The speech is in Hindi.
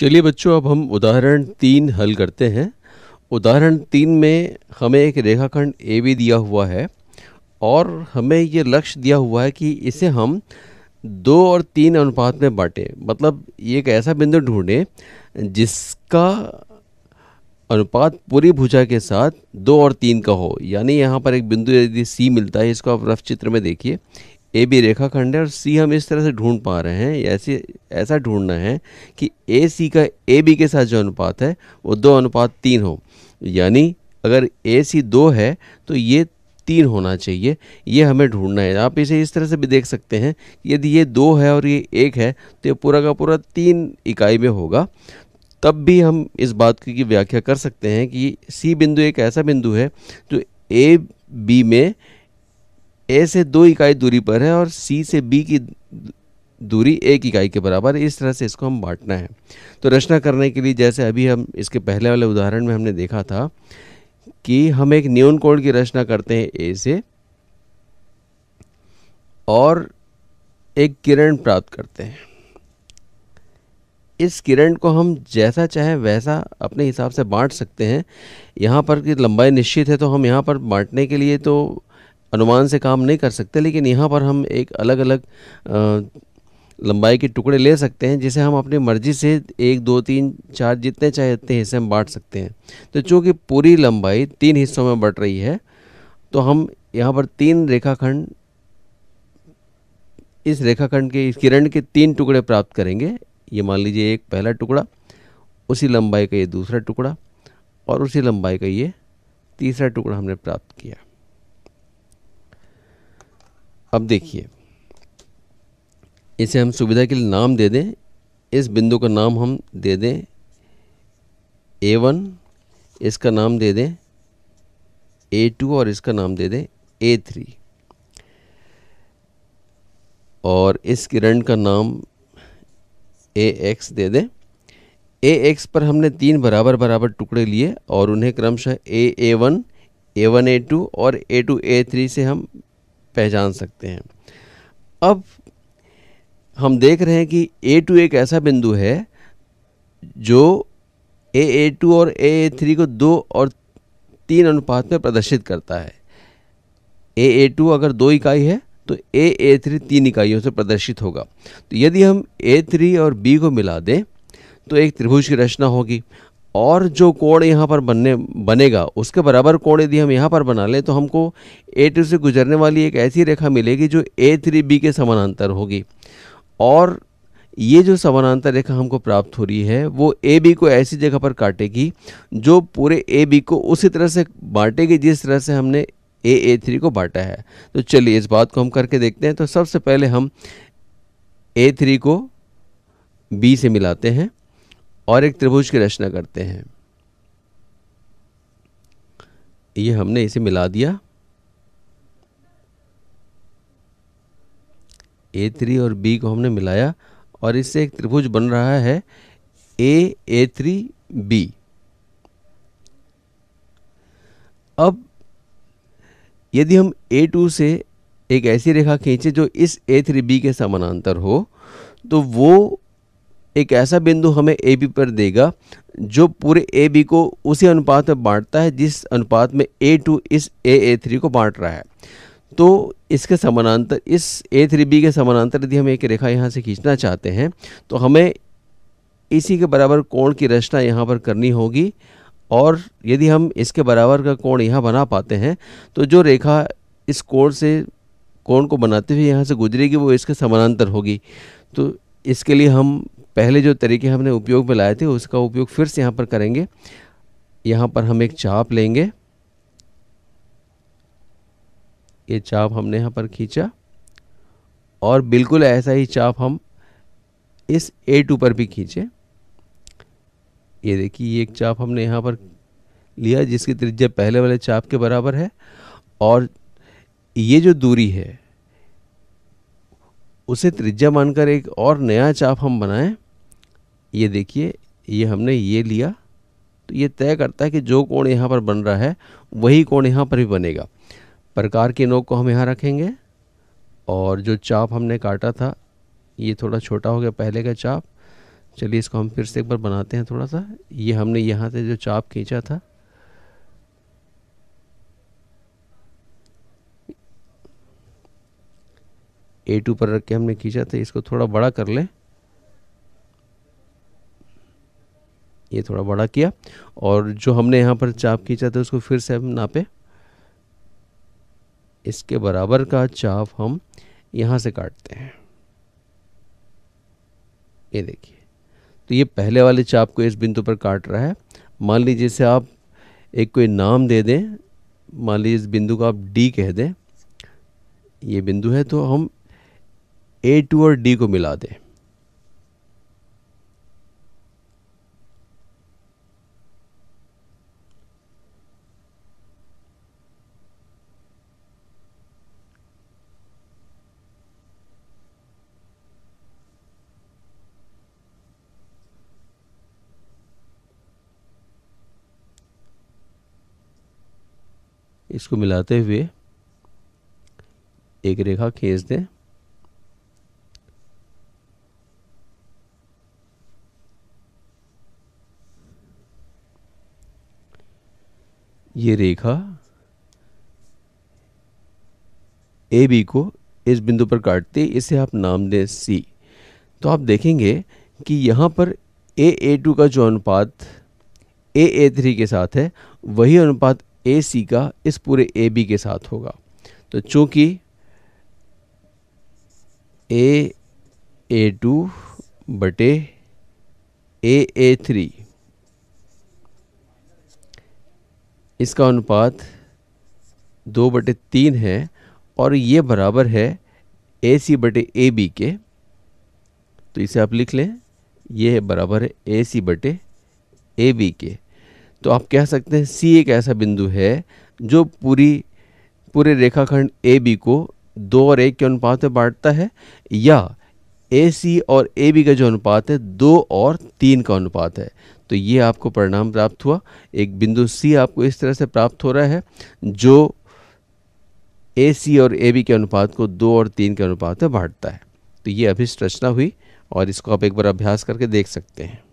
चलिए बच्चों अब हम उदाहरण तीन हल करते हैं उदाहरण तीन में हमें एक रेखाखंड ए भी दिया हुआ है और हमें ये लक्ष्य दिया हुआ है कि इसे हम दो और तीन अनुपात में बांटें मतलब ये एक ऐसा बिंदु ढूंढें जिसका अनुपात पूरी भुजा के साथ दो और तीन का हो यानी यहाँ पर एक बिंदु यदि सी मिलता है इसको आप रफ चित्र में देखिए ए बी रेखाखंड है और सी हम इस तरह से ढूंढ पा रहे हैं ऐसे ऐसा ढूंढना है कि ए सी का ए बी के साथ जो अनुपात है वो दो अनुपात तीन हो यानी अगर ए सी दो है तो ये तीन होना चाहिए ये हमें ढूंढना है आप इसे इस तरह से भी देख सकते हैं यदि ये दो है और ये एक है तो ये पूरा का पूरा तीन इकाई में होगा तब भी हम इस बात की व्याख्या कर सकते हैं कि सी बिंदु एक ऐसा बिंदु है जो ए बी में ए से दो इकाई दूरी पर है और सी से बी की दूरी एक इकाई के बराबर इस तरह से इसको हम बांटना है तो रचना करने के लिए जैसे अभी हम इसके पहले वाले उदाहरण में हमने देखा था कि हम एक न्यून कोण की रचना करते हैं ए से और एक किरण प्राप्त करते हैं इस किरण को हम जैसा चाहे वैसा अपने हिसाब से बांट सकते हैं यहाँ पर कि लंबाई निश्चित है तो हम यहाँ पर बांटने के लिए तो अनुमान से काम नहीं कर सकते लेकिन यहाँ पर हम एक अलग अलग लंबाई के टुकड़े ले सकते हैं जिसे हम अपनी मर्जी से एक दो तीन चार जितने चाहे इतने हिस्से हम बांट सकते हैं तो चूँकि पूरी लंबाई तीन हिस्सों में बट रही है तो हम यहाँ पर तीन रेखाखंड इस रेखाखंड के इस किरण के तीन टुकड़े प्राप्त करेंगे ये मान लीजिए एक पहला टुकड़ा उसी लंबाई का ये दूसरा टुकड़ा और उसी लंबाई का ये तीसरा टुकड़ा हमने प्राप्त किया अब देखिए इसे हम सुविधा के लिए नाम दे दें इस बिंदु का नाम हम दे दें ए वन इसका नाम दे दें ए टू और इसका नाम दे दें ए थ्री और इस किरण का नाम ए एक्स दे दें ए एक्स पर हमने तीन बराबर बराबर टुकड़े लिए और उन्हें क्रमशः A A one A one A two और ए टू ए थ्री से हम पहचान सकते हैं अब हम देख रहे हैं कि ए टू एक ऐसा बिंदु है जो ए ए टू और ए ए थ्री को दो और तीन अनुपात में प्रदर्शित करता है ए ए टू अगर दो इकाई है तो ए ए थ्री तीन इकाइयों से प्रदर्शित होगा तो यदि हम ए थ्री और बी को मिला दें तो एक त्रिभुज की रचना होगी और जो कोण यहाँ पर बनने बनेगा उसके बराबर कोण यदि हम यहाँ पर बना लें तो हमको ए टू से गुजरने वाली एक ऐसी रेखा मिलेगी जो ए थ्री बी के समानांतर होगी और ये जो समानांतर रेखा हमको प्राप्त हो रही है वो ए बी को ऐसी जगह पर काटेगी जो पूरे ए बी को उसी तरह से बांटेगी जिस तरह से हमने ए ए थ्री को बांटा है तो चलिए इस बात को हम करके देखते हैं तो सबसे पहले हम ए थ्री को बी से मिलाते हैं और एक त्रिभुज की रचना करते हैं ये हमने इसे मिला दिया ए थ्री और बी को हमने मिलाया और इससे एक त्रिभुज बन रहा है ए ए थ्री बी अब यदि हम ए टू से एक ऐसी रेखा खींचे जो इस ए थ्री बी के समानांतर हो तो वो एक ऐसा बिंदु हमें ए बी पर देगा जो पूरे ए बी को उसी अनुपात में बांटता है जिस अनुपात में ए टू इस ए ए थ्री को बांट रहा है तो इसके समानांतर इस ए थ्री बी के समानांतर यदि हम एक रेखा यहाँ से खींचना चाहते हैं तो हमें इसी के बराबर कोण की रचना यहाँ पर करनी होगी और यदि हम इसके बराबर का कोण यहाँ बना पाते हैं तो जो रेखा इस कोण से कोण को बनाते हुए यहाँ से गुजरेगी वो इसके समानांतर होगी तो इसके लिए हम पहले जो तरीके हमने उपयोग में लाए थे उसका उपयोग फिर से यहाँ पर करेंगे यहाँ पर हम एक चाप लेंगे ये चाप हमने यहाँ पर खींचा और बिल्कुल ऐसा ही चाप हम इस ए टू पर भी खींचे ये देखिए ये एक चाप हमने यहाँ पर लिया जिसकी त्रिज्या पहले वाले चाप के बराबर है और ये जो दूरी है उसे त्रिज्या मानकर एक और नया चाप हम बनाएं ये देखिए ये हमने ये लिया तो ये तय करता है कि जो कोण यहाँ पर बन रहा है वही कोण यहाँ पर भी बनेगा प्रकार के नोक को हम यहाँ रखेंगे और जो चाप हमने काटा था ये थोड़ा छोटा हो गया पहले का चाप चलिए इसको हम फिर से एक बार बनाते हैं थोड़ा सा ये हमने यहाँ से जो चाप खींचा था ए टू पर रख के हमने खींचा था इसको थोड़ा बड़ा कर लें ये थोड़ा बड़ा किया और जो हमने यहाँ पर चाप खींचा था उसको फिर से हम नापे इसके बराबर का चाप हम यहाँ से काटते हैं ये देखिए तो ये पहले वाले चाप को इस बिंदु पर काट रहा है मान लीजिए से आप एक कोई नाम दे दें मान लीजिए इस बिंदु को आप डी कह दें ये बिंदु है तो हम ए टू और डी को मिला दें इसको मिलाते हुए एक रेखा खींच दें ये रेखा ए बी को इस बिंदु पर काटते इसे आप नाम दें सी तो आप देखेंगे कि यहाँ पर ए ए टू का जो अनुपात ए ए थ्री के साथ है वही अनुपात ए सी का इस पूरे ए बी के साथ होगा तो चूँकि ए ए टू बटे ए ए थ्री इसका अनुपात दो बटे तीन है और ये बराबर है ए सी बटे ए बी के तो इसे आप लिख लें ये है बराबर है ए सी बटे ए बी के तो आप कह सकते हैं सी एक ऐसा बिंदु है जो पूरी पूरे रेखाखंड ए बी को दो और एक के अनुपात में बांटता है या ए सी और ए बी का जो अनुपात है दो और तीन का अनुपात है तो ये आपको परिणाम प्राप्त हुआ एक बिंदु सी आपको इस तरह से प्राप्त हो रहा है जो ए सी और ए बी के अनुपात को दो और तीन के अनुपात में बांटता है तो ये अभिष्ट रचना हुई और इसको आप एक बार अभ्यास करके देख सकते हैं